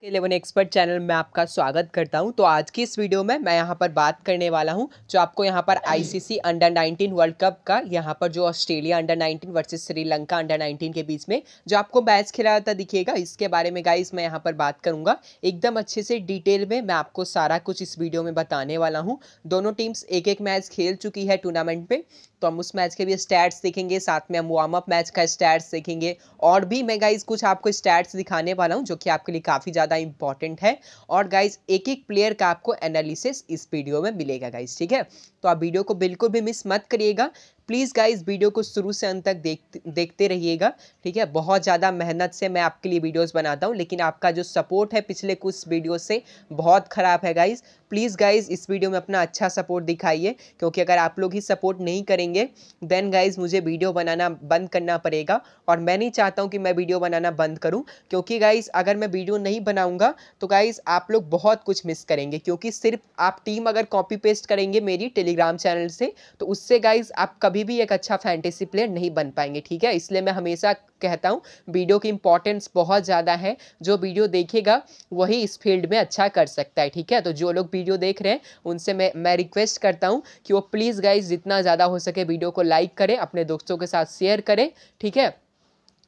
के eleven expert channel में आपका स्वागत करता हूं तो आज की इस वीडियो में मैं यहां पर बात करने वाला हूं जो आपको यहां पर आईसीसी अंडर 19 वर्ल्ड कप का यहां पर जो Australia under 19 versus Sri Lanka under 19 के बीच में जो आपको मैच खेला जाता दिखेगा इसके बारे में गाइस मैं यहाँ पर बात करूँगा एकदम अच्छे से डिटेल में मैं आपको सारा कुछ इस वीडियो में बताने वाला हूँ दोनों टीम्स एक एक मैच खेल चुकी है टूर्नामेंट में तो हम उस मैच के भी स्टैट्स देखेंगे साथ में हम वार्म अप मैच का स्टैट्स देखेंगे और भी मैं गाइज कुछ आपको स्टैट्स दिखाने वाला हूँ जो कि आपके लिए काफ़ी ज़्यादा इंपॉर्टेंट है और गाइज एक एक प्लेयर का आपको एनालिसिस इस वीडियो में मिलेगा गाइज ठीक है तो आप वीडियो को बिल्कुल भी मिस मत करिएगा प्लीज़ गाइस वीडियो को शुरू से अंत तक देख देखते रहिएगा ठीक है बहुत ज़्यादा मेहनत से मैं आपके लिए वीडियोस बनाता हूँ लेकिन आपका जो सपोर्ट है पिछले कुछ वीडियो से बहुत ख़राब है गाइस प्लीज़ गाइस इस वीडियो में अपना अच्छा सपोर्ट दिखाइए क्योंकि अगर आप लोग ही सपोर्ट नहीं करेंगे देन गाइज़ मुझे वीडियो बनाना बंद करना पड़ेगा और मैं नहीं चाहता हूँ कि मैं वीडियो बनाना बंद करूँ क्योंकि गाइज़ अगर मैं वीडियो नहीं बनाऊँगा तो गाइज़ आप लोग बहुत कुछ मिस करेंगे क्योंकि सिर्फ आप टीम अगर कॉपी पेस्ट करेंगे मेरी टेली टेलीग्राम चैनल से तो उससे गाइज आप कभी भी एक अच्छा फैंटेसी प्लेयर नहीं बन पाएंगे ठीक है इसलिए मैं हमेशा कहता हूँ वीडियो की इंपॉर्टेंस बहुत ज़्यादा है जो वीडियो देखेगा वही इस फील्ड में अच्छा कर सकता है ठीक है तो जो लोग वीडियो देख रहे हैं उनसे मैं मैं रिक्वेस्ट करता हूँ कि वो प्लीज़ गाइज जितना ज़्यादा हो सके वीडियो को लाइक करें अपने दोस्तों के साथ शेयर करें ठीक है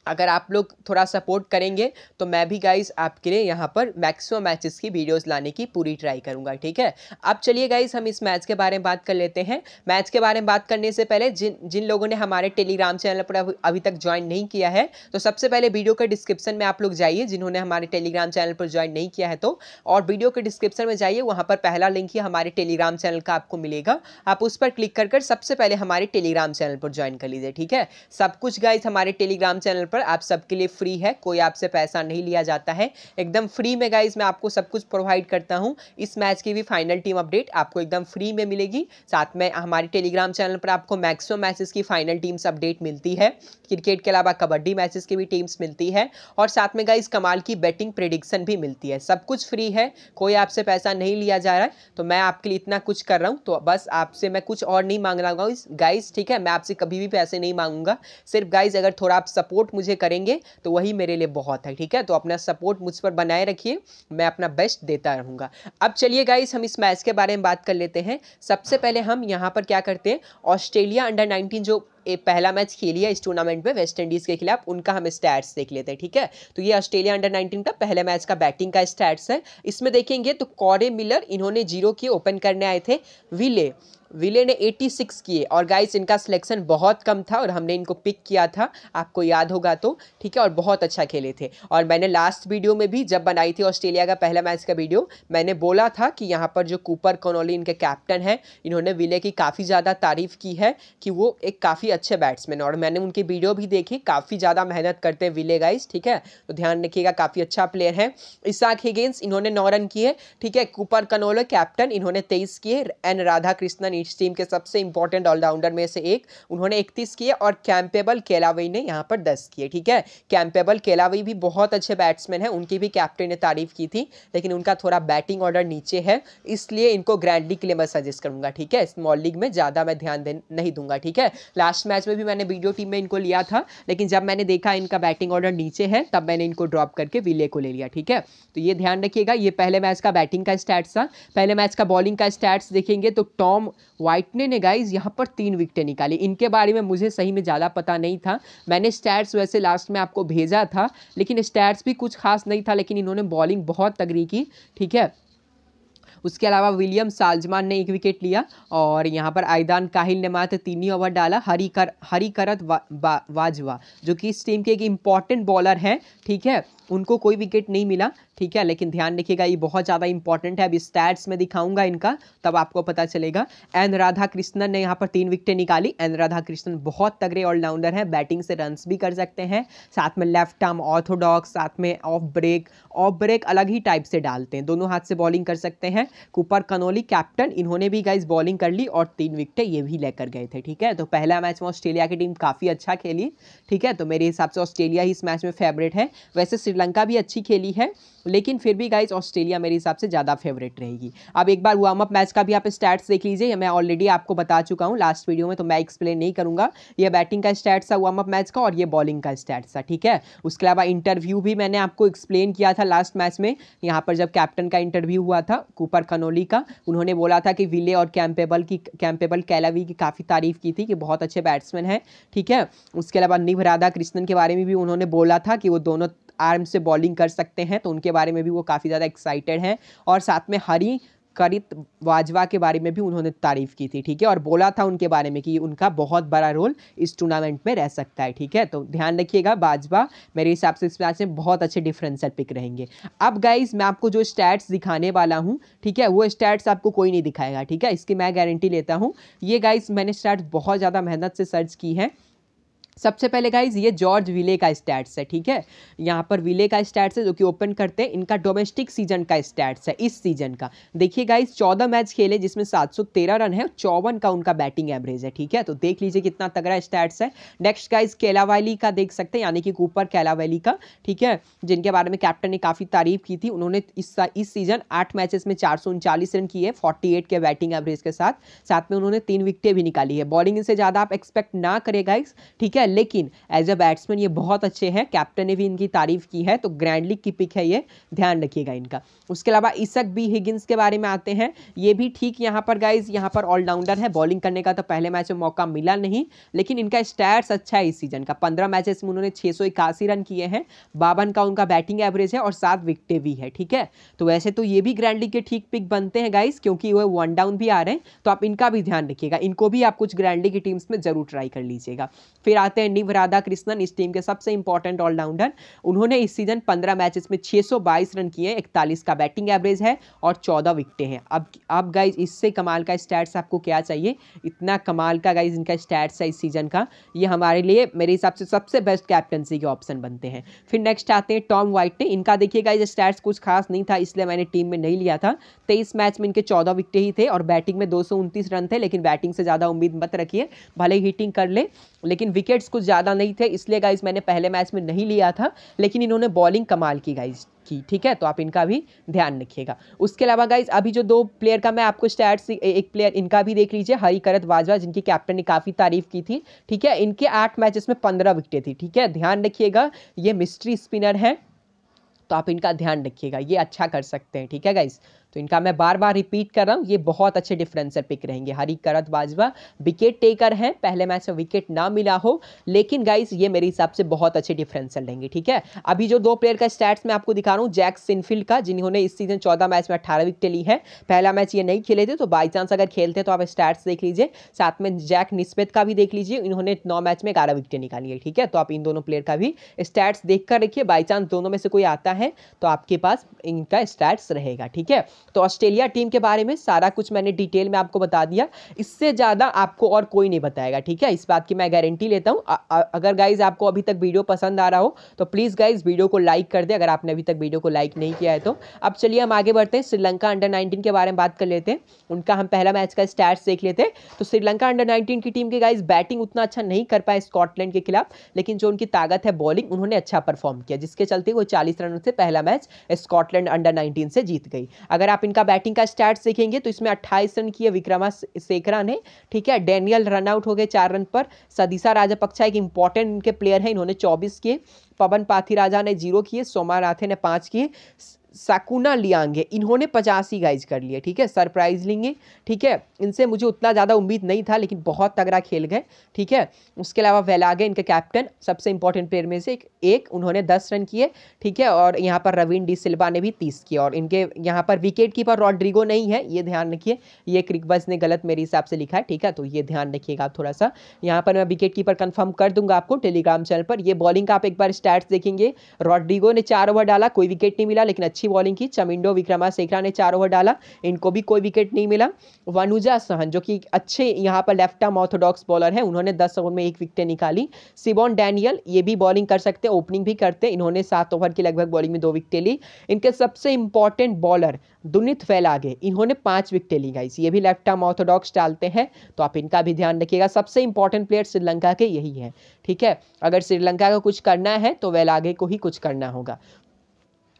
अगर आप लोग थोड़ा सपोर्ट करेंगे तो मैं भी गाइस आपके लिए यहाँ पर मैक्सिमम मैचेस की वीडियोस लाने की पूरी ट्राई करूँगा ठीक है अब चलिए गाइस हम इस मैच के बारे में बात कर लेते हैं मैच के बारे में बात करने से पहले जिन जिन लोगों ने हमारे टेलीग्राम चैनल पर अभी तक ज्वाइन नहीं किया है तो सबसे पहले वीडियो के डिस्क्रिप्शन में आप लोग जाइए जिन्होंने हमारे टेलीग्राम चैनल पर ज्वाइन नहीं किया है तो और वीडियो के डिस्क्रिप्शन में जाइए वहाँ पर पहला लिंक ही हमारे टेलीग्राम चैनल का आपको मिलेगा आप उस पर क्लिक कर सबसे पहले हमारे टेलीग्राम चैनल पर ज्वाइन कर लीजिए ठीक है सब कुछ गाइज हमारे टेलीग्राम चैनल पर आप सबके लिए फ्री है कोई आपसे पैसा नहीं लिया जाता है एकदम फ्री में गाइज मैं आपको सब कुछ प्रोवाइड करता हूँ इस मैच की भी फाइनल टीम अपडेट आपको एकदम फ्री में मिलेगी साथ में हमारे टेलीग्राम चैनल पर आपको मैक्सिमम मैचेस की फाइनल टीम्स अपडेट मिलती है क्रिकेट के अलावा कबड्डी मैचेस की भी टीम्स मिलती है और साथ में गाइज कमाल की बैटिंग प्रिडिक्शन भी मिलती है सब कुछ फ्री है कोई आपसे पैसा नहीं लिया जा रहा है तो मैं आपके लिए इतना कुछ कर रहा हूँ तो बस आपसे मैं कुछ और नहीं मांग रहा हूँ गाइज ठीक है मैं आपसे कभी भी पैसे नहीं मांगूंगा सिर्फ गाइज अगर थोड़ा आप सपोर्ट मुझे करेंगे तो वही मेरे लिए बहुत है ठीक है तो अपना सपोर्ट मुझ पर बनाए रखिए मैं अपना बेस्ट देता रहूँगा अब चलिए गाइस हम इस मैच के बारे में बात कर लेते हैं सबसे पहले हम यहाँ पर क्या करते हैं ऑस्ट्रेलिया अंडर नाइनटीन जो ए, पहला मैच खेली है इस टूर्नामेंट में वेस्ट इंडीज़ के खिलाफ उनका हम स्टैट्स देख लेते हैं ठीक है तो ये ऑस्ट्रेलिया अंडर नाइनटीन का पहले मैच का बैटिंग का स्टैट्स है इसमें देखेंगे तो कॉरे मिलर इन्होंने जीरो किए ओपन करने आए थे विले विले ने 86 किए और गाइस इनका सिलेक्शन बहुत कम था और हमने इनको पिक किया था आपको याद होगा तो ठीक है और बहुत अच्छा खेले थे और मैंने लास्ट वीडियो में भी जब बनाई थी ऑस्ट्रेलिया का पहला मैच का वीडियो मैंने बोला था कि यहाँ पर जो कूपर कॉनोली इनके कैप्टन हैं इन्होंने विले की काफ़ी ज़्यादा तारीफ़ की है कि वो एक काफ़ी काफ़ी अच्छे बैट्समैन और मैंने उनकी वीडियो भी देखी काफ़ी ज़्यादा मेहनत करते हैं विले गाइस ठीक है तो ध्यान रखिएगा काफ़ी अच्छा प्लेयर है इसाक हिगेंस इन्होंने नौ रन किए ठीक है कुपर कनोलो कैप्टन इन्होंने तेईस किए एन राधा कृष्णन इस टीम के सबसे इंपॉर्टेंट ऑलराउंडर में से एक उन्होंने इकतीस किए और कैम्पेबल केलावई ने यहाँ पर दस किए ठीक है कैम्पेबल केलावई भी बहुत अच्छे बैट्समैन है उनकी भी कैप्टन ने तारीफ की थी लेकिन उनका थोड़ा बैटिंग ऑर्डर नीचे है इसलिए इनको ग्रैंड लीग के लिए मैं सजेस्ट करूँगा ठीक है स्मॉल लीग में ज़्यादा मैं ध्यान नहीं दूंगा ठीक है लास्ट लास्ट मैच में भी मैंने वीडियो टीम में इनको लिया था लेकिन जब मैंने देखा इनका बैटिंग ऑर्डर नीचे है तब मैंने इनको ड्रॉप करके विले को ले लिया ठीक है तो ये ध्यान रखिएगा ये पहले मैच का बैटिंग का स्टैट्स था पहले मैच का बॉलिंग का स्टैट्स देखेंगे तो टॉम वाइटने ने गाइज यहाँ पर तीन विकटें निकाली इनके बारे में मुझे सही में ज़्यादा पता नहीं था मैंने स्टैट्स वैसे लास्ट में आपको भेजा था लेकिन स्टैट्स भी कुछ खास नहीं था लेकिन इन्होंने बॉलिंग बहुत तगड़ी की ठीक है उसके अलावा विलियम साल्जमान ने एक विकेट लिया और यहाँ पर आयदान काहिल ने मात्र तीन ही ओवर डाला हरी कर हरी करत वा, वा, वाजवा जो कि इस टीम के एक इम्पॉर्टेंट बॉलर हैं ठीक है उनको कोई विकेट नहीं मिला ठीक है लेकिन ध्यान रखिएगा ये बहुत ज़्यादा इंपॉर्टेंट है अभी स्टैट्स में दिखाऊंगा इनका तब आपको पता चलेगा एन राधा कृष्णन ने यहाँ पर तीन विकेटें निकाली एन राधा कृष्णन बहुत तगड़े ऑलराउंडर हैं बैटिंग से रन्स भी कर सकते हैं साथ में लेफ्ट आर्म ऑर्थोडॉक्स साथ में ऑफ ब्रेक ऑफ ब्रेक अलग ही टाइप से डालते हैं दोनों हाथ से बॉलिंग कर सकते हैं कुपर कनोली कैप्टन इन्होंने भी गाइज बॉलिंग कर ली और तीन विकटें ये भी लेकर गए थे ठीक है तो पहला मैच में ऑस्ट्रेलिया की टीम काफ़ी अच्छा खेली ठीक है तो मेरे हिसाब से ऑस्ट्रेलिया ही इस मैच में फेवरेट है वैसे श्रीलंका भी अच्छी खेली है लेकिन फिर भी गाइज ऑस्ट्रेलिया मेरे हिसाब से ज़्यादा फेवरेट रहेगी अब एक बार वार्म अप मैच का भी आप स्टैट्स देख लीजिए मैं ऑलरेडी आपको बता चुका हूँ लास्ट वीडियो में तो मैं एक्सप्लेन नहीं करूँगा ये बैटिंग का स्टैट्स था वार्म अप मैच का और ये बॉलिंग का स्टैट्स था ठीक है उसके अलावा इंटरव्यू भी मैंने आपको एक्सप्लेन किया था लास्ट मैच में यहाँ पर जब कैप्टन का इंटरव्यू हुआ था कूपर कनोली का उन्होंने बोला था कि विले और कैम्पेबल की कैम्पेबल कैलावी की काफ़ी तारीफ की थी कि बहुत अच्छे बैट्समैन हैं ठीक है उसके अलावा निभ राधा कृष्णन के बारे में भी उन्होंने बोला था कि वो दोनों आर्म से बॉलिंग कर सकते हैं तो उनके बारे में भी वो काफ़ी ज़्यादा एक्साइटेड हैं और साथ में हरी करित वाजवा के बारे में भी उन्होंने तारीफ़ की थी ठीक है और बोला था उनके बारे में कि उनका बहुत बड़ा रोल इस टूर्नामेंट में रह सकता है ठीक है तो ध्यान रखिएगा बाजवा मेरे हिसाब से इस मैच में बहुत अच्छे डिफरेंसर पिक रहेंगे अब गाइज मैं आपको जो स्टैट्स दिखाने वाला हूँ ठीक है वो स्टैट्स आपको कोई नहीं दिखाएगा ठीक है इसकी मैं गारंटी लेता हूँ ये गाइज मैंने स्टैट्स बहुत ज़्यादा मेहनत से सर्च की है सबसे पहले गाइज ये जॉर्ज विले का स्टैट्स है ठीक है यहाँ पर विले का स्टैट्स है जो कि ओपन करते हैं इनका डोमेस्टिक सीजन का स्टैट्स है इस सीजन का देखिए गाइज चौदह मैच खेले जिसमें सात सौ तेरह रन है और चौवन का उनका बैटिंग एवरेज है ठीक है तो देख लीजिए कितना तगड़ा स्टैट्स है नेक्स्ट गाइज कैलावाली का देख सकते हैं यानी कि कूपर कैलावाली का ठीक है जिनके बारे में कैप्टन ने काफ़ी तारीफ की थी उन्होंने इस इस सीजन आठ मैचेस में चार रन किए फोर्टी के बैटिंग एवरेज के साथ साथ में उन्होंने तीन विकटें भी निकाली है बॉलिंग से ज़्यादा आप एक्सपेक्ट ना करें गाइज ठीक है है लेकिन एज अ बैट्समैन ये बहुत अच्छे हैं कैप्टन ने भी इनकी तारीफ की है तो ग्रैंड लीग की पिक है ये ध्यान रखिएगा इनका उसके अलावा इसक बी हिगिंस के बारे में आते हैं ये भी ठीक यहाँ पर गाइज यहाँ पर ऑलराउंडर है बॉलिंग करने का तो पहले मैच में मौका मिला नहीं लेकिन इनका स्टैट्स अच्छा है इस सीजन का पंद्रह मैचेस में उन्होंने छः रन किए हैं बावन का उनका बैटिंग एवरेज है और सात विकटे भी है ठीक है तो वैसे तो ये भी ग्रैंड लीग के ठीक पिक बनते हैं गाइज क्योंकि वह वन डाउन भी आ रहे हैं तो आप इनका भी ध्यान रखिएगा इनको भी आप कुछ ग्रैंड लीग की टीम्स में जरूर ट्राई कर लीजिएगा फिर आते आते हैं निव राधा कृष्णन इस टीम के सबसे इंपॉर्टेंट ऑलराउंडर उन्होंने इस सीजन पंद्रह मैचेस में 622 रन किए हैं इकतालीस का बैटिंग एवरेज है और चौदह विकटें हैं अब अब गाइज इससे कमाल का स्टैट्स आपको क्या चाहिए इतना कमाल का गाइज इनका स्टैट्स है इस सीजन का ये हमारे लिए मेरे हिसाब से सबसे बेस्ट कैप्टनसी के ऑप्शन बनते हैं फिर नेक्स्ट आते हैं टॉम वाइट ने इनका देखिए गाइज स्टैट्स कुछ खास नहीं था इसलिए मैंने टीम में नहीं लिया था तेईस मैच में इनके चौदह विकटें ही थे और बैटिंग में दो रन थे लेकिन बैटिंग से ज़्यादा उम्मीद मत रखिए भले हिटिंग कर ले लेकिन विकेट विकेट्स कुछ ज़्यादा नहीं थे इसलिए गाइज मैंने पहले मैच में नहीं लिया था लेकिन इन्होंने बॉलिंग कमाल की गाइज की ठीक है तो आप इनका भी ध्यान रखिएगा उसके अलावा गाइज अभी जो दो प्लेयर का मैं आपको स्टैट्स एक प्लेयर इनका भी देख लीजिए हरी करत वाजवा जिनकी कैप्टन ने काफ़ी तारीफ की थी ठीक है इनके आठ मैचेस में पंद्रह विकेटें थी ठीक है ध्यान रखिएगा ये मिस्ट्री स्पिनर है तो आप इनका ध्यान रखिएगा ये अच्छा कर सकते हैं ठीक है गाइज़ तो इनका मैं बार बार रिपीट कर रहा हूँ ये बहुत अच्छे डिफरेंसर पिक रहेंगे हरी करत बाजवा विकेट टेकर हैं पहले मैच में विकेट ना मिला हो लेकिन गाइस ये मेरे हिसाब से बहुत अच्छे डिफरेंसर रहेंगे ठीक है अभी जो दो प्लेयर का स्टैट्स मैं आपको दिखा रहा हूँ जैक सिनफील्ड का जिन्होंने इस सीजन चौदह मैच में अट्ठारह विकेट ली है पहला मैच ये नहीं खेले थे तो बाई चांस अगर खेलते हैं तो आप स्टैट्स देख लीजिए साथ में जैक निस्बत का भी देख लीजिए इन्होंने नौ मैच में ग्यारह विकेट निकाली है ठीक है तो आप इन दोनों प्लेयर का भी स्टैट्स देख कर रखिए बाई चांस दोनों में से कोई आता है तो आपके पास इनका स्टैट्स रहेगा ठीक है तो ऑस्ट्रेलिया टीम के बारे में सारा कुछ मैंने डिटेल में आपको बता दिया इससे ज़्यादा आपको और कोई नहीं बताएगा ठीक है इस बात की मैं गारंटी लेता हूँ अगर गाइज आपको अभी तक वीडियो पसंद आ रहा हो तो प्लीज़ गाइज वीडियो को लाइक कर दे अगर आपने अभी तक वीडियो को लाइक नहीं किया है तो अब चलिए हम आगे बढ़ते हैं श्रीलंका अंडर नाइनटीन के बारे में बात कर लेते हैं उनका हम पहला मैच का स्टैट्स देख लेते हैं तो श्रीलंका अंडर नाइनटीन की टीम के गाइज बैटिंग उतना अच्छा नहीं कर पाए स्कॉटलैंड के खिलाफ लेकिन जो उनकी ताकत है बॉलिंग उन्होंने अच्छा परफॉर्म किया जिसके चलते वो चालीस रनों से पहला मैच स्कॉटलैंड अंडर नाइनटीन से जीत गई अगर आप इनका बैटिंग का स्टैट्स देखेंगे तो इसमें अट्ठाईस रन किए विक्रमा सेकरा ने ठीक है डैनियल रनआउट हो गए चार रन पर सदिशा राजापक्षा एक इंपॉर्टेंट इनके प्लेयर हैं इन्होंने चौबीस किए पवन पाथी राजा ने जीरो किए सोमा राथे ने पाँच किए साकुना लियांग है इन्होंने पचासी गाइज कर लिए ठीक है सरप्राइज लेंगे ठीक है इनसे मुझे उतना ज़्यादा उम्मीद नहीं था लेकिन बहुत तगड़ा खेल गए ठीक है उसके अलावा वेलागे इनके कैप्टन सबसे इंपॉर्टेंट प्लेयर में से एक, एक उन्होंने दस रन किए ठीक है और यहाँ पर रवीन डी सिल्वा ने भी तीस किए और इनके यहाँ पर विकेट कीपर रॉड्रिगो नहीं है ये ध्यान रखिए ये क्रिकबस ने गलत मेरे हिसाब से लिखा है ठीक है तो ये ध्यान रखिएगा आप थोड़ा सा यहाँ पर मैं विकेट कीपर कन्फर्म कर दूंगा आपको टेलीग्राम चैनल पर ये बॉलिंग का आप एक बार स्टैट्स देखेंगे रॉड्रिगो ने चार ओवर डाला कोई विकेट नहीं मिला लेकिन अच्छी अच्छी बॉलिंग की चमिंडो विक्रमा सेखरा ने चार ओवर डाला इनको भी कोई विकेट नहीं मिला वनुजा सहन जो कि अच्छे यहाँ पर लेफ्ट आर्म ऑर्थोडॉक्स बॉलर है उन्होंने दस ओवर में एक विकेटें निकाली सिबॉन डैनियल ये भी बॉलिंग कर सकते ओपनिंग भी करते इन्होंने सात ओवर की लगभग बॉलिंग में दो विकटें ली इनके सबसे इंपॉर्टेंट बॉलर दुनित फैलागे इन्होंने पांच विकटें ली गाइस ये भी लेफ्ट आर्म ऑर्थोडॉक्स डालते हैं तो आप इनका भी ध्यान रखिएगा सबसे इंपॉर्टेंट प्लेयर श्रीलंका के यही है ठीक है अगर श्रीलंका को कुछ करना है तो वेलागे को ही कुछ करना होगा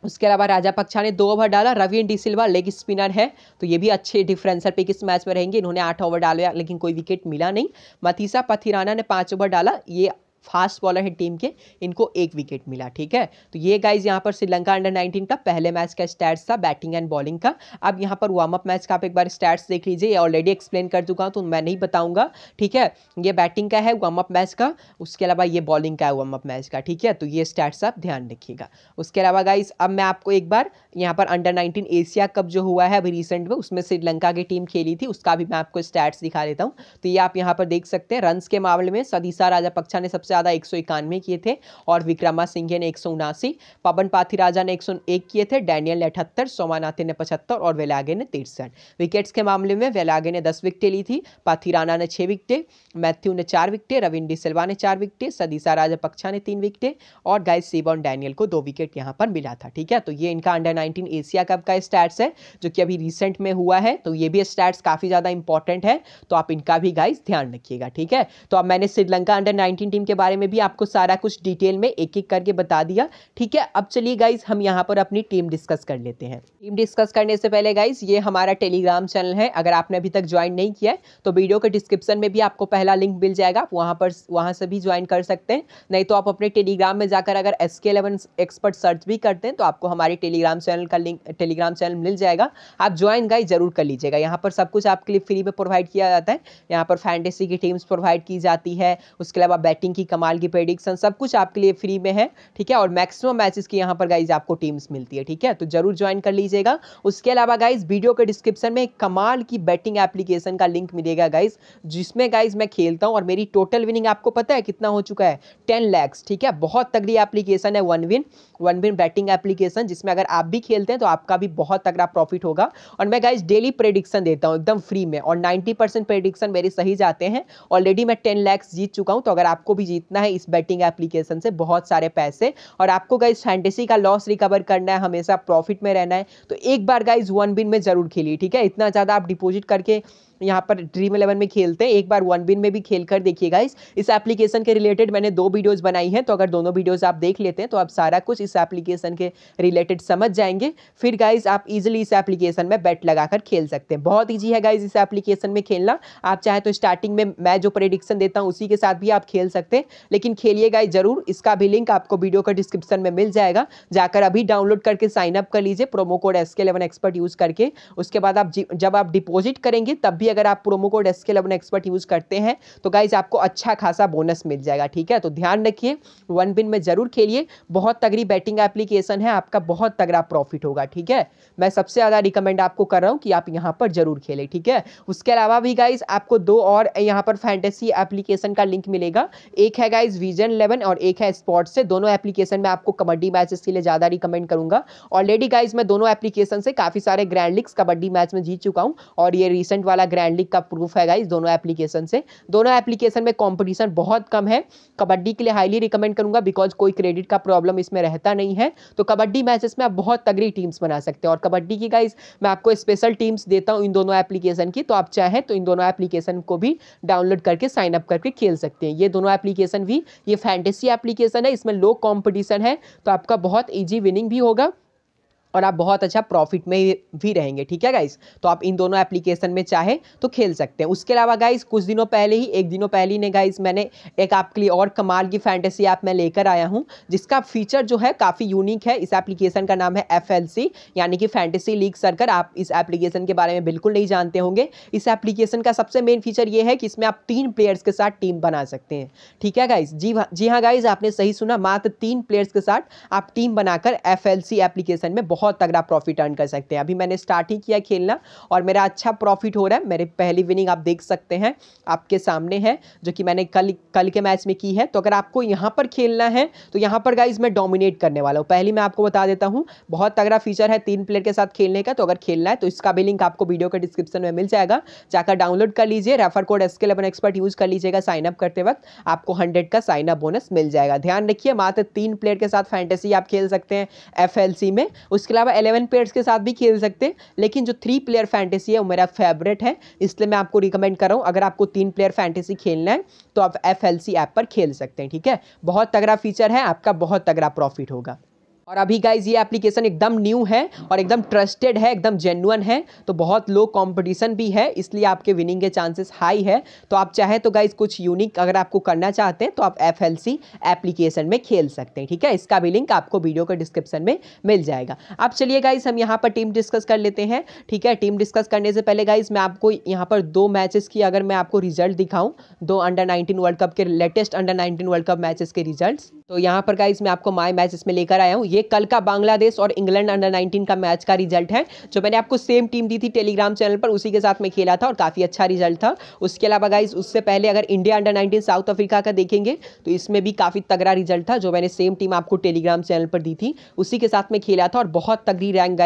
उसके अलावा राजा पक्षा ने दो ओवर डाला रवि डी सिल्वा लेग स्पिनर है तो ये भी अच्छे डिफरेंसर पे किस मैच में रहेंगे इन्होंने आठ ओवर डाले लेकिन कोई विकेट मिला नहीं मतीसा पथिराना ने पाँच ओवर डाला ये फास्ट बॉलर हैं टीम के इनको एक विकेट मिला ठीक है तो ये गाइज यहाँ पर श्रीलंका अंडर 19 का पहले मैच का स्टैट्स था बैटिंग एंड बॉलिंग का अब यहाँ पर वार्म अप मैच का आप एक बार स्टैट्स देख लीजिए ये ऑलरेडी एक्सप्लेन कर चुका हूँ तो मैं नहीं बताऊँगा ठीक है ये बैटिंग का है वार्म अप मैच का उसके अलावा ये बॉलिंग का है वार्म अप मैच का ठीक है तो ये स्टैट्स आप ध्यान रखिएगा उसके अलावा गाइज अब मैं आपको एक बार यहाँ पर अंडर नाइनटीन एशिया कप जो हुआ है अभी रिसेंट में उसमें श्रीलंका की टीम खेली थी उसका भी मैं आपको स्टैट्स दिखा देता हूँ तो ये आप यहाँ पर देख सकते हैं रन के मामले में सदीसा राजापक्षा ने सबसे ज़्यादा एक सौ इक्यानवे किए थे और विक्रमा सिंघे ने एक सौ उनासी पवन पाथी राजा ने एक सौ एक किए थे डैनियल ने अठहत्तर सोमानाथे ने पचहत्तर और वेलागे ने तिरसठ विकेट्स के मामले में वेलागे ने दस विकटें ली थी पाथी राणा ने छः विकटें मैथ्यू ने चार विकटें रविंडी सिल्वा ने चार विकटें सदीसा राजापक्षा ने तीन विकटें और गाइस सीबॉन डैनियल को दो विकेट यहाँ पर मिला था ठीक है तो ये इनका अंडर नाइनटीन एशिया कप का स्टैट्स है जो कि अभी रिसेंट में हुआ है तो ये भी स्टैट्स काफ़ी ज़्यादा इंपॉर्टेंट है तो आप इनका भी गाइस ध्यान रखिएगा ठीक है तो अब मैंने श्रीलंका अंडर 19 टीम के बारे में भी आपको सारा कुछ डिटेल में एक एक करके बता दिया ठीक है अब चलिए गाइज हम यहाँ पर अपनी टीम डिस्कस कर लेते हैं टीम डिस्कस करने से पहले गाइज ये हमारा टेलीग्राम चैनल है अगर आपने अभी तक ज्वाइन नहीं किया है तो वीडियो के डिस्क्रिप्शन में भी आपको पहला लिंक मिल जाएगा आप वहाँ पर वहाँ से भी ज्वाइन कर सकते हैं नहीं तो आप अपने टेलीग्राम में जाकर अगर एस के एलेवन एक्सपर्ट सर्च भी करते हैं तो आपको हमारे टेलीग्राम चैनल का लिंक टेलीग्राम चैनल मिल जाएगा आप ज्वाइन गाइज जरूर कर लीजिएगा यहाँ पर सब कुछ आपके लिए फ्री में प्रोवाइड किया जाता है यहाँ पर फैंटेसी की टीम्स प्रोवाइड की जाती है उसके अलावा बैटिंग की कमाल की प्रेडिक्शन सब कुछ आपके लिए फ्री में है ठीक है और मैक्सिमम मैचेस की यहाँ पर गाइज आपको टीम्स मिलती है ठीक है तो जरूर ज्वाइन कर लीजिएगा उसके अलावा गाइज वीडियो के डिस्क्रिप्शन में कमाल की बैटिंग एप्लीकेशन का लिंक मिलेगा गाइज जिसमें गाइज मैं खेलता हूँ और मेरी टोटल विनिंग आपको पता है कितना हो चुका है टेन लैक्स ठीक है बहुत तगड़ी एप्लीकेशन है one win one win betting application जिसमें अगर आप भी खेलते हैं तो आपका भी बहुत तगड़ा प्रॉफिट होगा और मैं गाइज डेली प्रेडिक्शन देता हूँ एकदम फ्री में और नाइन्टी परसेंट प्रेडिक्शन मेरे सही जाते हैं ऑलरेडी मैं टेन लैक्स जीत चुका हूँ तो अगर आपको भी जीत जीतना है इस बैटिंग एप्लीकेशन से बहुत सारे पैसे और आपको गाइज फैंटेसी का लॉस रिकवर करना है हमेशा प्रॉफिट में रहना है तो एक बार गाइज वन बिन में जरूर खेलिए ठीक है इतना ज़्यादा आप डिपोजिट करके यहाँ पर ड्रीम इलेवन में खेलते हैं एक बार वन बिन में भी खेल कर देखिएगा इस इस एप्लीकेशन के रिलेटेड मैंने दो वीडियोस बनाई हैं तो अगर दोनों वीडियोस आप देख लेते हैं तो आप सारा कुछ इस एप्लीकेशन के रिलेटेड समझ जाएंगे फिर गाइज आप इजिली इस एप्लीकेशन में बैट लगाकर खेल सकते हैं बहुत ईजी है गाइज इस एप्लीकेशन में खेलना आप चाहे तो स्टार्टिंग में मैं जो प्रेडिक्शन देता हूँ उसी के साथ भी आप खेल सकते हैं लेकिन खेलिए गाइज ज़रूर इसका भी लिंक आपको वीडियो का डिस्क्रिप्शन में मिल जाएगा जाकर अभी डाउनलोड करके साइनअप कर लीजिए promo code S K expert use करके उसके बाद आप जब आप डिपोजिट करेंगे तब भी अगर आप प्रोमो कोड एस के लवन एक्सपर्ट यूज़ करते हैं तो गाइज आपको अच्छा खासा बोनस मिल जाएगा ठीक है तो ध्यान रखिए वन बिन में ज़रूर खेलिए बहुत तगड़ी बैटिंग एप्लीकेशन है आपका बहुत तगड़ा प्रॉफिट होगा ठीक है मैं सबसे ज़्यादा रिकमेंड आपको कर रहा हूँ कि आप यहाँ पर जरूर खेलें ठीक है उसके अलावा भी गाइज आपको दो और यहाँ पर फैंटेसी एप्लीकेशन का लिंक मिलेगा एक है गाइज विजन इलेवन और एक है स्पॉट से दोनों एप्लीकेशन में आपको कबड्डी मैचेस के लिए ज़्यादा रिकमेंड करूँगा ऑलरेडी गाइज मैं दोनों एप्लीकेशन से काफ़ी सारे ग्रैंड लिक्स कबड्डी मैच में जीत चुका हूँ और ये रिसेंट वाला ग्रैंड ब्रांडिंग का प्रूफ है गाइज दोनों एप्लीकेशन से दोनों एप्लीकेशन में कॉम्पिटिशन बहुत कम है कबड्डी के लिए हाईली रिकमेंड करूंगा बिकॉज कोई क्रेडिट का प्रॉब्लम इसमें रहता नहीं है तो कबड्डी मैचेस में आप बहुत तगड़ी टीम्स बना सकते हैं और कबड्डी की गाइज मैं आपको स्पेशल टीम्स देता हूँ इन दोनों एप्लीकेशन की तो आप चाहें तो इन दोनों एप्लीकेशन को भी डाउनलोड करके साइन अप करके खेल सकते हैं ये दोनों एप्लीकेशन भी ये फैंटेसी एप्लीकेशन है इसमें लो कॉम्पिटिशन है तो आपका बहुत ईजी विनिंग भी होगा और आप बहुत अच्छा प्रॉफिट में भी रहेंगे ठीक है गाइस तो आप इन दोनों एप्लीकेशन में चाहे तो खेल सकते हैं उसके अलावा गाइस कुछ दिनों पहले ही एक दिनों पहले ही ने गाइस मैंने एक आपके लिए और कमाल की फैंटेसी ऐप मैं लेकर आया हूँ जिसका फीचर जो है काफ़ी यूनिक है इस एप्लीकेशन का नाम है एफ यानी कि फैंटेसी लीग सर्कर आप इस एप्लीकेशन के बारे में बिल्कुल नहीं जानते होंगे इस एप्लीकेशन का सबसे मेन फीचर ये है कि इसमें आप तीन प्लेयर्स के साथ टीम बना सकते हैं ठीक है गाइज जी जी हाँ गाइज हाँ आपने सही सुना मात्र तीन प्लेयर्स के साथ आप टीम बनाकर एफ एप्लीकेशन में बहुत बहुत तगड़ा प्रॉफिट अर्न कर सकते हैं अभी मैंने स्टार्ट ही किया खेलना और मेरा अच्छा प्रॉफिट हो रहा है मेरी पहली विनिंग आप देख सकते हैं आपके सामने है जो कि मैंने कल कल के मैच में की है तो अगर आपको यहाँ पर खेलना है तो यहाँ पर गाइज मैं डोमिनेट करने वाला हूँ पहली मैं आपको बता देता हूँ बहुत तगड़ा फीचर है तीन प्लेयर के साथ खेलने का तो अगर खेलना है तो इसका भी लिंक आपको वीडियो के डिस्क्रिप्शन में मिल जाएगा जाकर डाउनलोड कर लीजिए refer code S expert use कर लीजिएगा साइनअप करते वक्त आपको हंड्रेड का साइनअप बोनस मिल जाएगा ध्यान रखिए मात्र तीन प्लेयर के साथ फैंटेसी आप खेल सकते हैं एफ में उसके इसके अलावा एलेवन प्लेयर्स के साथ भी खेल सकते हैं लेकिन जो थ्री प्लेयर फैंटेसी है वो मेरा फेवरेट है इसलिए मैं आपको रिकमेंड कर रहा हूँ अगर आपको तीन प्लेयर फैंटेसी खेलना है तो आप एफ ऐप पर खेल सकते हैं ठीक है बहुत तगड़ा फीचर है आपका बहुत तगड़ा प्रॉफिट होगा और अभी गाइज ये एप्लीकेशन एकदम न्यू है और एकदम ट्रस्टेड है एकदम जेन्युन है तो बहुत लो कंपटीशन भी है इसलिए आपके विनिंग के चांसेस हाई है तो आप चाहे तो गाइज कुछ यूनिक अगर आपको करना चाहते हैं तो आप एफ एप्लीकेशन में खेल सकते हैं ठीक है इसका भी लिंक आपको वीडियो के डिस्क्रिप्शन में मिल जाएगा अब चलिए गाइज हम यहाँ पर टीम डिस्कस कर लेते हैं ठीक है टीम डिस्कस करने से पहले गाइज मैं आपको यहाँ पर दो मैचेस की अगर मैं आपको रिजल्ट दिखाऊँ दो अंडर नाइनटीन वर्ल्ड कप के latest under nineteen world cup matches के रिजल्ट तो यहाँ पर गाइज मैं आपको माई मैच में लेकर आया हूँ ये कल का बांग्लादेश और इंग्लैंड अंडर नाइनटीन का मैच का रिजल्ट है जो मैंने आपको सेम टीम दी थी टेलीग्राम चैनल पर उसी के साथ में खेला था और काफ़ी अच्छा रिजल्ट था उसके अलावा गाइज उससे पहले अगर India under nineteen South Africa का देखेंगे तो इसमें भी काफ़ी तगड़ा रिजल्ट था जो मैंने सेम टीम आपको टेलीग्राम चैनल पर दी थी उसी के साथ में खेला था और बहुत तगड़ी रैंक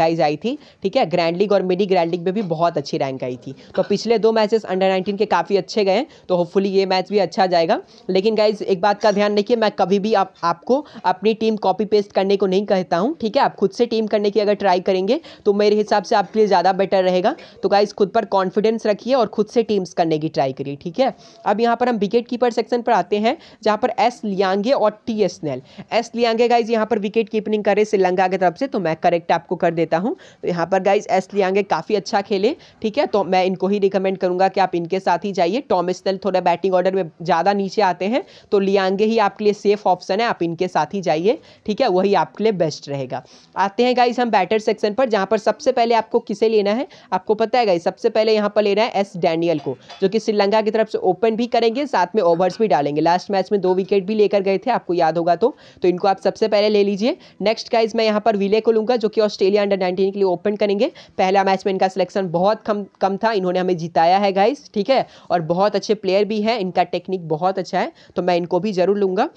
गाइज आई थी ठीक है ग्रैंड लीग और मिडी ग्रैंड लीग में भी बहुत अच्छी रैंक आई थी तो पिछले दो मैचेस अंडर नाइनटीन के काफ़ी अच्छे गए तो होपफुली ये मैच भी अच्छा जाएगा लेकिन गाइज एक बात का ध्यान रखिए मैं कभी भी आप, आपको अपनी टीम कॉपी पेस्ट सजेस्ट करने को नहीं कहता हूँ ठीक है आप खुद से टीम करने की अगर ट्राई करेंगे तो मेरे हिसाब से आपके लिए ज़्यादा बेटर रहेगा तो गाइज खुद पर कॉन्फिडेंस रखिए और खुद से टीम्स करने की ट्राई करिए ठीक है अब यहाँ पर हम विकेट कीपर सेक्शन पर आते हैं जहाँ पर एस लियांगे और T S Nel S Liyanage guys यहाँ पर विकेट कीपनिंग करे श्रीलंका की तरफ से तो मैं करेक्ट आपको कर देता हूँ तो यहाँ पर गाइज एस लियांगे काफ़ी अच्छा खेले ठीक है तो मैं इनको ही रिकमेंड करूँगा कि आप इनके साथ ही जाइए टॉम नेल थोड़ा बैटिंग ऑर्डर में ज़्यादा नीचे आते हैं तो लियांगे ही आपके लिए सेफ ऑप्शन है आप इनके साथ ही जाइए ठीक है वही आपके लिए बेस्ट रहेगा आते हैं गाइस हम बैटर सेक्शन पर जहाँ पर सबसे पहले आपको किसे लेना है आपको पता है गाइस सबसे पहले यहाँ पर लेना है एस डैनियल को जो कि श्रीलंका की तरफ से ओपन भी करेंगे साथ में ओवर्स भी डालेंगे लास्ट मैच में दो विकेट भी लेकर गए थे आपको याद होगा तो तो इनको आप सबसे पहले ले लीजिए नेक्स्ट गाइज मैं यहाँ पर विले को लूँगा जो कि ऑस्ट्रेलिया अंडर नाइनटीन के लिए ओपन करेंगे पहला मैच में इनका सिलेक्शन बहुत कम कम था इन्होंने हमें जिताया है गाइज ठीक है और बहुत अच्छे प्लेयर भी हैं इनका टेक्निक बहुत अच्छा है तो मैं इनको भी जरूर लूँगा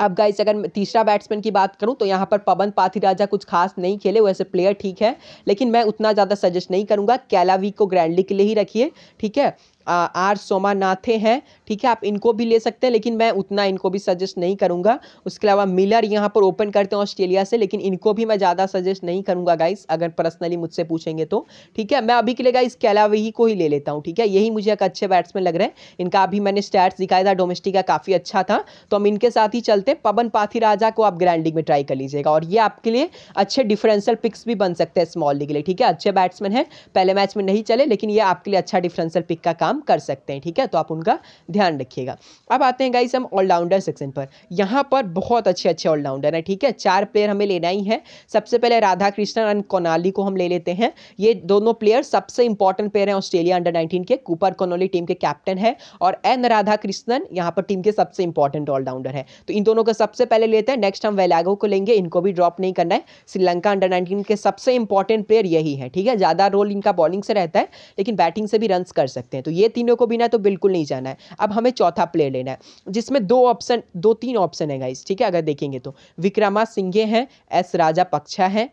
अब गाइस अगर तीसरा बैट्समैन की बात करूं तो यहाँ पर पवन राजा कुछ खास नहीं खेले वैसे प्लेयर ठीक है लेकिन मैं उतना ज़्यादा सजेस्ट नहीं करूँगा कैलावी को ग्रैंडली के लिए ही रखिए ठीक है आर सोमानाथे हैं ठीक है आप इनको भी ले सकते हैं लेकिन मैं उतना इनको भी सजेस्ट नहीं करूंगा उसके अलावा मिलर यहाँ पर ओपन करते हैं ऑस्ट्रेलिया से लेकिन इनको भी मैं ज़्यादा सजेस्ट नहीं करूंगा गाइस अगर पर्सनली मुझसे पूछेंगे तो ठीक है मैं अभी के लिए गाइस कैलावी को ही ले लेता हूँ ठीक है यही मुझे एक अच्छे बैट्समैन लग रहे हैं इनका अभी मैंने स्टैट्स दिखाया था डोमेस्टिक का काफ़ी अच्छा था तो हम इनके साथ ही चलते पवन पाथी राजा को आप ग्रैंड लीग में ट्राई कर लीजिएगा और ये आपके लिए अच्छे डिफरेंशियल पिक्स भी बन सकते हैं स्मॉल लीग के लिए ठीक है अच्छे बैट्समैन है पहले मैच में नहीं चले लेकिन ये आपके लिए अच्छा डिफरेंशियल पिक का काम कर सकते हैं ठीक है तो आप उनका ध्यान रखिएगा अब आते हैं गाइस हम ऑलराउंडर सेक्शन पर यहाँ पर बहुत अच्छे अच्छे ऑलराउंडर हैं ठीक है चार प्लेयर हमें लेना ही है सबसे पहले राधा कृष्णन एंड कोनाली को हम ले लेते हैं ये दोनों प्लेयर सबसे इंपॉर्टेंट प्लेयर हैं ऑस्ट्रेलिया अंडर नाइनटीन के कूपर कोनोली टीम के कैप्टन है और एन राधा कृष्णन यहाँ पर टीम के सबसे इंपॉर्टेंट ऑलराउंडर है तो इन दोनों को सबसे पहले लेते हैं नेक्स्ट हम वेलागो को लेंगे इनको भी ड्रॉप नहीं करना है श्रीलंका अंडर नाइनटीन के सबसे इंपॉर्टेंट प्लेयर यही है ठीक है ज़्यादा रोल इनका बॉलिंग से रहता है लेकिन बैटिंग से भी रन कर सकते हैं तो ये तीनों को बिना तो बिल्कुल नहीं जाना है अब हमें चौथा प्लेयर लेना है जिसमें दो ऑप्शन दो तीन ऑप्शन है गाइस ठीक है अगर देखेंगे तो विक्रमा सिंघे हैं एस राजा पक्षा हैं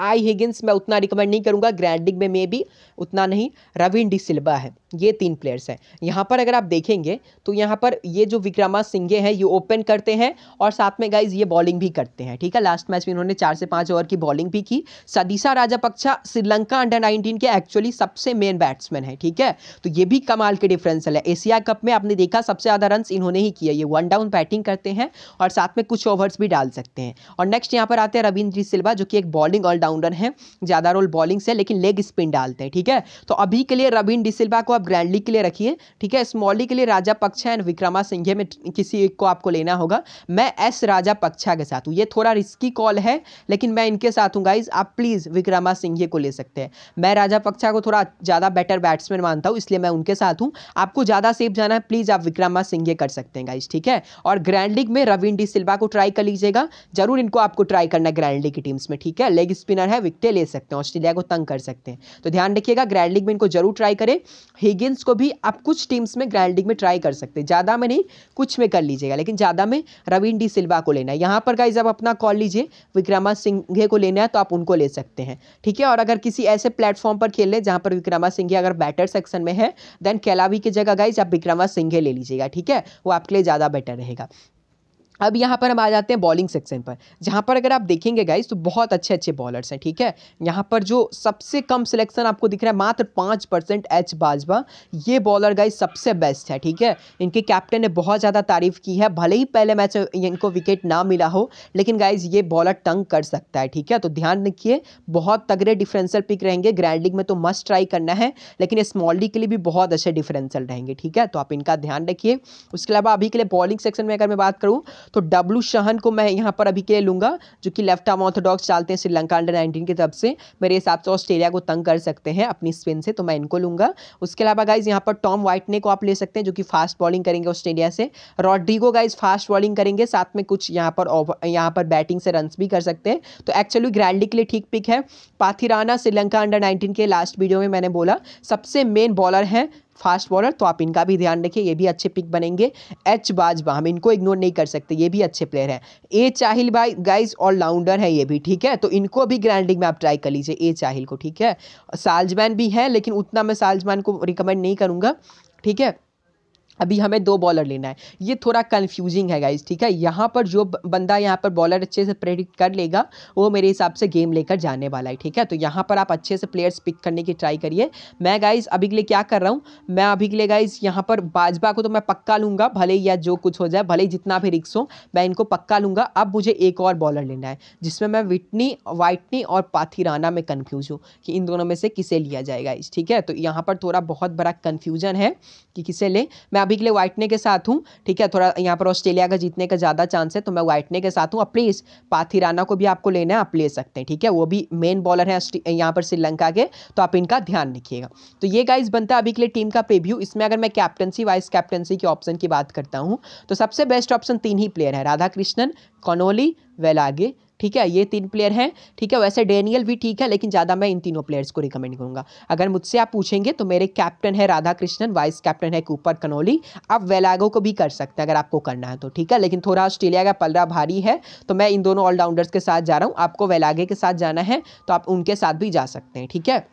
आई हिगिंस मैं उतना रिकमेंड नहीं करूंगा ग्रैंडिंग में मे भी उतना नहीं रविन डी सिल्वा है ये तीन प्लेयर्स हैं यहाँ पर अगर आप देखेंगे तो यहाँ पर ये जो विक्रमा सिंघे हैं ये ओपन करते हैं और साथ में गाइज ये बॉलिंग भी करते हैं ठीक है लास्ट मैच में इन्होंने चार से पाँच ओवर की बॉलिंग भी की सदीसा राजापक्षा श्रीलंका अंडर नाइनटीन के एक्चुअली सबसे मेन बैट्समैन है ठीक है तो ये भी कमाल के डिफरेंसल है एशिया कप में आपने देखा सबसे ज़्यादा रन इन्होंने ही किया ये वन डाउन बैटिंग करते हैं और साथ में कुछ ओवर्स भी डाल सकते हैं और नेक्स्ट यहाँ पर आते हैं रविंद्री सिल्वा जो कि एक बॉलिंग ऑल ऑलराउंडर हैं ज़्यादा रोल बॉलिंग से लेकिन लेग स्पिन डालते हैं ठीक है तो अभी के लिए रबीन डिसिल्वा को आप ग्रैंडली के लिए रखिए ठीक है स्मॉली के लिए राजा पक्षा एंड विक्रमा सिंघे में किसी एक को आपको लेना होगा मैं एस राजा पक्षा के साथ हूँ ये थोड़ा रिस्की कॉल है लेकिन मैं इनके साथ हूँ गाइज आप प्लीज़ विक्रमा सिंघे को ले सकते हैं मैं राजा पक्षा को थोड़ा ज़्यादा बेटर बैट्समैन मानता हूँ इसलिए मैं उनके साथ हूँ आपको ज़्यादा सेफ जाना है प्लीज़ आप विक्रमा सिंघे कर सकते हैं गाइज ठीक है और ग्रैंड लीग में रविन डी सिल्वा को ट्राई कर लीजिएगा जरूर इनको आपको ट्राई करना है ग्रैंड लीग की टीम्स में ठीक है लेग स्पिन स्पिनर है विकटे ले सकते हैं ऑस्ट्रेलिया को तंग कर सकते हैं तो ध्यान रखिएगा ग्रैंड लीग में इनको जरूर ट्राई करें हिगिन्स को भी आप कुछ टीम्स में ग्रैंड लीग में ट्राई कर सकते हैं ज़्यादा में नहीं कुछ में कर लीजिएगा लेकिन ज़्यादा में रविन डी सिल्वा को लेना है यहाँ पर गाइज आप अपना कॉल लीजिए विक्रमा सिंघे को लेना है तो आप उनको ले सकते हैं ठीक है और अगर किसी ऐसे प्लेटफॉर्म पर खेल लें जहाँ पर विक्रमा सिंघे अगर बैटर सेक्शन में है देन कैलावी की जगह गाइज आप विक्रमा सिंघे ले लीजिएगा ठीक है वो आपके लिए ज़्यादा बेटर रहेगा अब यहाँ पर हम आ जाते हैं बॉलिंग सेक्शन पर जहाँ पर अगर आप देखेंगे गाइस तो बहुत अच्छे अच्छे बॉलर्स हैं ठीक है यहाँ पर जो सबसे कम सिलेक्शन आपको दिख रहा है मात्र पाँच परसेंट एच बाजवा ये बॉलर गाइस सबसे बेस्ट है ठीक है इनके कैप्टन ने बहुत ज़्यादा तारीफ की है भले ही पहले मैच इनको विकेट ना मिला हो लेकिन गाइज ये बॉलर टंग कर सकता है ठीक है तो ध्यान रखिए बहुत तगड़े डिफरेंशियल पिक रहेंगे ग्रैंड लीग में तो मस्ट ट्राई करना है लेकिन स्मॉल लीग के लिए भी बहुत अच्छे डिफरेंशियल रहेंगे ठीक है तो आप इनका ध्यान रखिए उसके अलावा अभी के लिए बॉलिंग सेक्शन में अगर मैं बात करूँ तो डब्लू शहन को मैं यहाँ पर अभी के लिए लूँगा जो कि लेफ्ट आर्म ऑर्थोडॉक्स चालते हैं श्रीलंका अंडर नाइनटीन की तरफ से मेरे हिसाब से ऑस्ट्रेलिया को तंग कर सकते हैं अपनी स्पिन से तो मैं इनको लूँगा उसके अलावा गाइज यहाँ पर टॉम व्हाइटने को आप ले सकते हैं जो कि फास्ट बॉलिंग करेंगे ऑस्ट्रेलिया से रॉड्रिगो गाइज फास्ट बॉलिंग करेंगे साथ में कुछ यहाँ पर यहाँ पर बैटिंग से रन भी कर सकते हैं तो एक्चुअली ग्रैंडी के लिए ठीक पिक है पाथिराना श्रीलंका अंडर नाइनटीन के लास्ट वीडियो में मैंने बोला सबसे मेन बॉलर हैं फास्ट बॉलर तो आप इनका भी ध्यान रखिए ये भी अच्छे पिक बनेंगे एच बाजवा हम इनको इग्नोर नहीं कर सकते ये भी अच्छे प्लेयर हैं ए चाहिल भाई गाइज राउंडर है ये भी ठीक है तो इनको भी ग्रैंडिंग में आप ट्राई कर लीजिए ए चाहिल को ठीक है साल्जमैन भी है लेकिन उतना मैं साल्जमैन को रिकमेंड नहीं करूँगा ठीक है अभी हमें दो बॉलर लेना है ये थोड़ा कन्फ्यूजिंग है गाइज ठीक है यहाँ पर जो बंदा यहाँ पर बॉलर अच्छे से प्रेडिक्ट कर लेगा वो मेरे हिसाब से गेम लेकर जाने वाला है ठीक है तो यहाँ पर आप अच्छे से प्लेयर्स पिक करने की ट्राई करिए मैं गाइज अभी के लिए क्या कर रहा हूँ मैं अभी के लिए गाइज यहाँ पर बाजबा को तो मैं पक्का लूँगा भले या जो कुछ हो जाए भले जितना भी रिक्स हो मैं इनको पक्का लूँगा अब मुझे एक और बॉलर लेना है जिसमें मैं विटनी वाइटनी और पाथिराना में कन्फ्यूज हूँ कि इन दोनों में से किसे लिया जाएगा इस ठीक है तो यहाँ पर थोड़ा बहुत बड़ा कन्फ्यूजन है कि किसे लें मैं मैं अभी के लिए व्हाइटने के साथ हूँ ठीक है थोड़ा यहाँ पर ऑस्ट्रेलिया का जीतने का ज़्यादा चांस है तो मैं व्हाइटने के साथ हूँ प्लीज़ पाथिराना को भी आपको लेना है आप ले सकते हैं ठीक है वो भी मेन बॉलर है यहाँ पर श्रीलंका के तो आप इनका ध्यान रखिएगा तो ये गाइज बनता है अभी के लिए टीम का प्रीव्यू इसमें अगर मैं कैप्टनसी वाइस कैप्टनसी के ऑप्शन की बात करता हूँ तो सबसे बेस्ट ऑप्शन तीन ही प्लेयर है राधा कृष्णन कॉनोली वेलागे ठीक है ये तीन प्लेयर हैं ठीक है वैसे डेनियल भी ठीक है लेकिन ज़्यादा मैं इन तीनों प्लेयर्स को रिकमेंड करूँगा अगर मुझसे आप पूछेंगे तो मेरे कैप्टन है राधा कृष्णन वाइस कैप्टन है कूपर कनोली आप वेलागो को भी कर सकते हैं अगर आपको करना है तो ठीक है लेकिन थोड़ा ऑस्ट्रेलिया का पलरा भारी है तो मैं इन दोनों ऑलराउंडर्स के साथ जा रहा हूँ आपको वेलागे के साथ जाना है तो आप उनके साथ भी जा सकते हैं ठीक है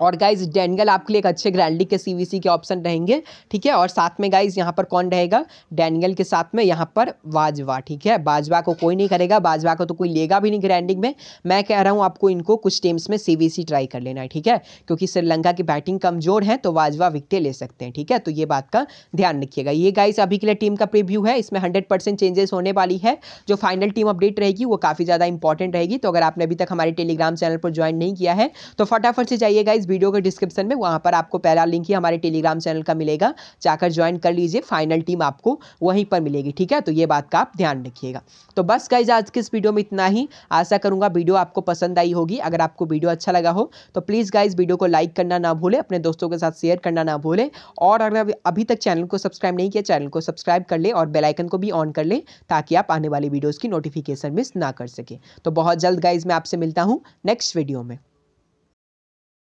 और गाइज डैनियल आपके लिए एक अच्छे ग्रैंडी के सीवीसी के ऑप्शन रहेंगे ठीक है और साथ में गाइज यहाँ पर कौन रहेगा डैनियल के साथ में यहाँ पर बाजवा ठीक है बाजवा को कोई नहीं करेगा बाजवा को तो कोई लेगा भी नहीं ग्रैंडिंग में मैं कह रहा हूँ आपको इनको कुछ टीम्स में सीवीसी ट्राई कर लेना है ठीक है क्योंकि श्रीलंका की बैटिंग कमजोर है तो बाजवा विकटे ले सकते हैं ठीक है तो ये बात का ध्यान रखिएगा ये गाइज अभी के लिए टीम का प्रिव्यू है इसमें हंड्रेड चेंजेस होने वाली है जो फाइनल टीम अपडेट रहेगी वो काफ़ी ज़्यादा इंपॉर्टेंट रहेगी तो अगर आपने अभी तक हमारे टेलीग्राम चैनल पर ज्वाइन नहीं किया है तो फटाफट से जाइए गाइज इस वीडियो के डिस्क्रिप्शन में वहाँ पर आपको पहला लिंक ही हमारे टेलीग्राम चैनल का मिलेगा जाकर ज्वाइन कर लीजिए फाइनल टीम आपको वहीं पर मिलेगी ठीक है तो ये बात का आप ध्यान रखिएगा तो बस गाइज आज के इस वीडियो में इतना ही आशा करूँगा वीडियो आपको पसंद आई होगी अगर आपको वीडियो अच्छा लगा हो तो प्लीज़ गाइज वीडियो को लाइक करना ना भूलें अपने दोस्तों के साथ शेयर करना ना भूलें और अगर अभी तक चैनल को सब्सक्राइब नहीं किया चैनल को सब्सक्राइब कर ले और बेलाइकन को भी ऑन कर लें ताकि आप आने वाली वीडियोज़ की नोटिफिकेशन मिस ना कर सके तो बहुत जल्द गाइज मैं आपसे मिलता हूँ नेक्स्ट वीडियो में